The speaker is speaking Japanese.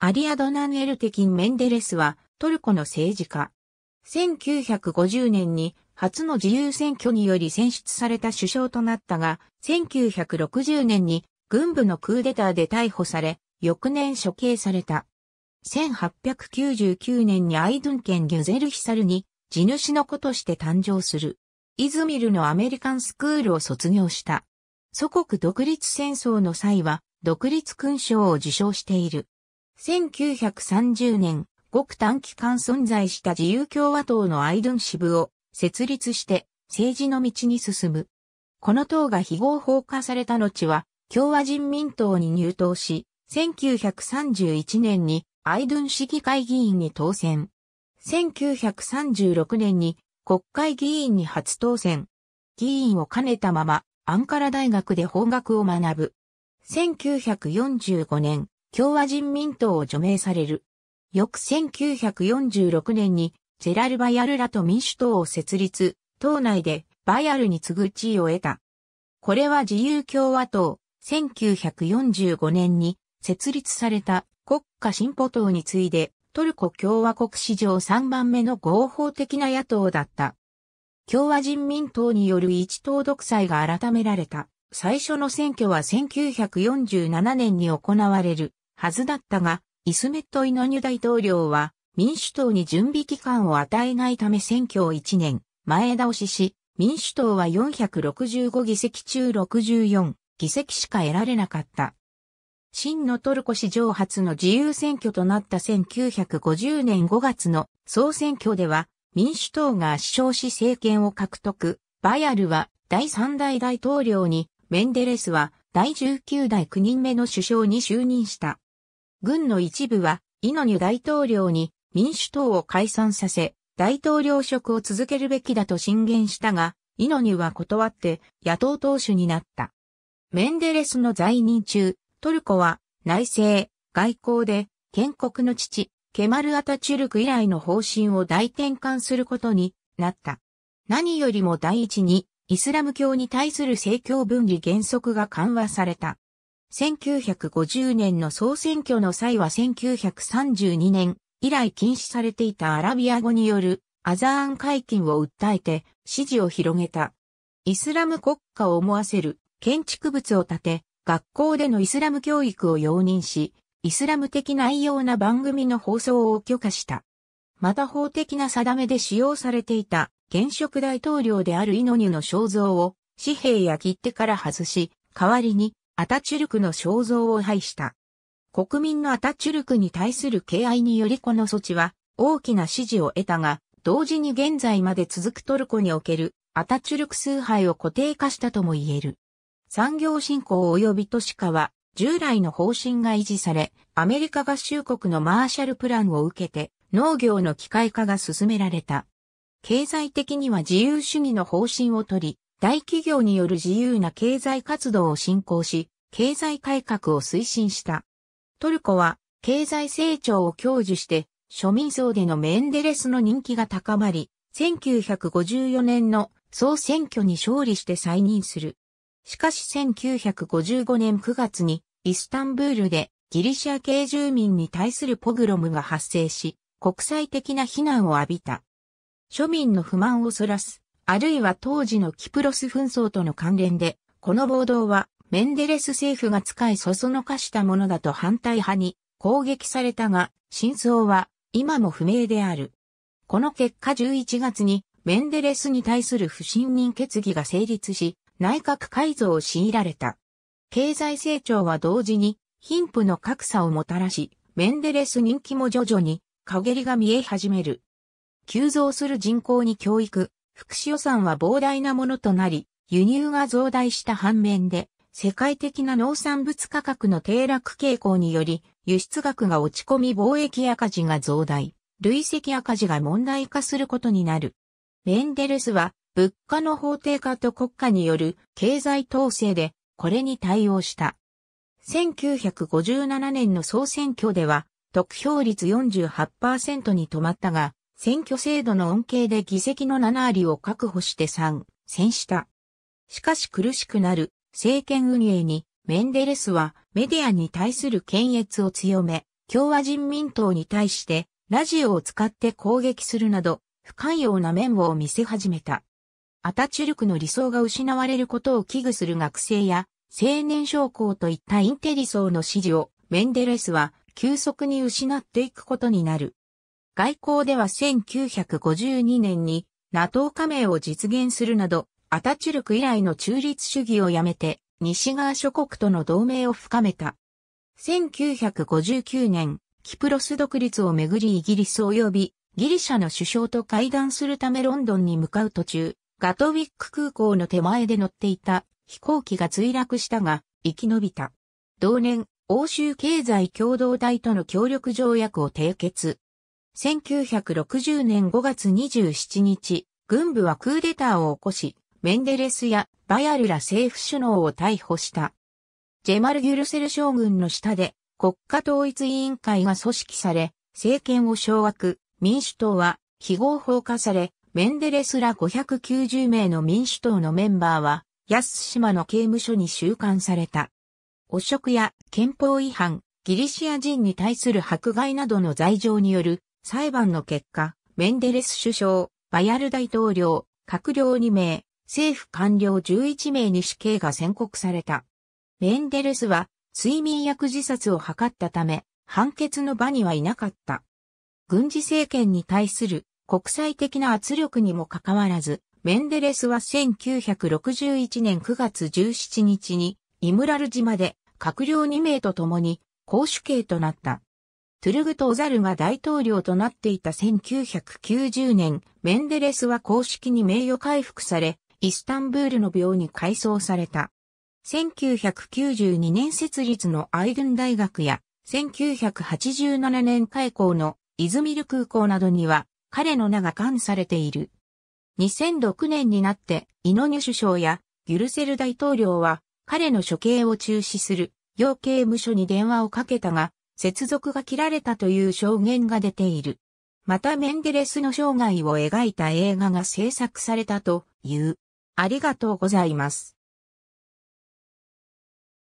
アリアドナンエルテキン・メンデレスはトルコの政治家。1950年に初の自由選挙により選出された首相となったが、1960年に軍部のクーデターで逮捕され、翌年処刑された。1899年にアイドケン県ギュゼルヒサルに地主の子として誕生する。イズミルのアメリカンスクールを卒業した。祖国独立戦争の際は独立勲章を受章している。1930年、ごく短期間存在した自由共和党のアイドゥン支部を設立して政治の道に進む。この党が非合法化された後は、共和人民党に入党し、1931年にアイドゥン市議会議員に当選。1936年に国会議員に初当選。議員を兼ねたまま、アンカラ大学で法学を学ぶ。1945年、共和人民党を除名される。翌1946年にジェラル・バヤルらと民主党を設立、党内でバヤルに次ぐ地位を得た。これは自由共和党、1945年に設立された国家進歩党に次いでトルコ共和国史上3番目の合法的な野党だった。共和人民党による一党独裁が改められた。最初の選挙は1947年に行われるはずだったが、イスメット・イノニュ大統領は民主党に準備期間を与えないため選挙を1年前倒しし、民主党は465議席中64議席しか得られなかった。真のトルコ史上初の自由選挙となった1950年5月の総選挙では民主党が首相し政権を獲得。バヤルは第三代大統領にメンデレスは第19代9人目の首相に就任した。軍の一部は、イノニュ大統領に民主党を解散させ、大統領職を続けるべきだと進言したが、イノニュは断って野党党首になった。メンデレスの在任中、トルコは内政、外交で建国の父、ケマル・アタチュルク以来の方針を大転換することになった。何よりも第一にイスラム教に対する政教分離原則が緩和された。1950年の総選挙の際は1932年以来禁止されていたアラビア語によるアザーン解禁を訴えて支持を広げた。イスラム国家を思わせる建築物を建て、学校でのイスラム教育を容認し、イスラム的内容な番組の放送を許可した。また法的な定めで使用されていた現職大統領であるイノニュの肖像を紙幣や切手から外し、代わりにアタチュルクの肖像を廃した。国民のアタチュルクに対する敬愛によりこの措置は大きな支持を得たが、同時に現在まで続くトルコにおけるアタチュルク崇拝を固定化したとも言える。産業振興及び都市化は従来の方針が維持され、アメリカ合衆国のマーシャルプランを受けて農業の機械化が進められた。経済的には自由主義の方針をとり、大企業による自由な経済活動を振興し、経済改革を推進した。トルコは経済成長を享受して、庶民層でのメンデレスの人気が高まり、1954年の総選挙に勝利して再任する。しかし1955年9月にイスタンブールでギリシア系住民に対するポグロムが発生し、国際的な非難を浴びた。庶民の不満をそらす、あるいは当時のキプロス紛争との関連で、この暴動はメンデレス政府が使いそそのかしたものだと反対派に攻撃されたが、真相は今も不明である。この結果11月にメンデレスに対する不信任決議が成立し、内閣改造を強いられた。経済成長は同時に貧富の格差をもたらし、メンデレス人気も徐々に陰りが見え始める。急増する人口に教育、福祉予算は膨大なものとなり、輸入が増大した反面で、世界的な農産物価格の低落傾向により、輸出額が落ち込み貿易赤字が増大、累積赤字が問題化することになる。メンデルスは、物価の法定化と国家による経済統制で、これに対応した。1957年の総選挙では、得票率48%に止まったが、選挙制度の恩恵で議席の7割を確保して参戦した。しかし苦しくなる政権運営にメンデレスはメディアに対する検閲を強め、共和人民党に対してラジオを使って攻撃するなど不寛容な面を見せ始めた。アタチュルクの理想が失われることを危惧する学生や青年将校といったインテリ層の支持をメンデレスは急速に失っていくことになる。外交では1952年に NATO 加盟を実現するなど、アタチュルク以来の中立主義をやめて、西側諸国との同盟を深めた。1959年、キプロス独立をめぐりイギリス及びギリシャの首相と会談するためロンドンに向かう途中、ガトウィック空港の手前で乗っていた飛行機が墜落したが、生き延びた。同年、欧州経済共同体との協力条約を締結。1960年5月27日、軍部はクーデターを起こし、メンデレスやバヤルら政府首脳を逮捕した。ジェマル・ギュルセル将軍の下で国家統一委員会が組織され、政権を掌握、民主党は非合法化され、メンデレスら590名の民主党のメンバーは、安島の刑務所に収監された。汚職や憲法違反、ギリシア人に対する迫害などの罪状による裁判の結果、メンデレス首相、バヤル大統領、閣僚2名、政府官僚11名に死刑が宣告された。メンデレスは睡眠薬自殺を図ったため、判決の場にはいなかった。軍事政権に対する国際的な圧力にもかかわらず、メンデレスは1961年9月17日にイムラル島で閣僚2名と共に公主刑となった。トゥルグトオザルが大統領となっていた1990年、メンデレスは公式に名誉回復され、イスタンブールの病に改装された。1992年設立のアイドゥン大学や、1987年開校のイズミル空港などには、彼の名が冠されている。2006年になって、イノニュ首相やギュルセル大統領は、彼の処刑を中止する、要刑務所に電話をかけたが、接続が切られたという証言が出ている。またメンデレスの生涯を描いた映画が制作されたという。ありがとうございます。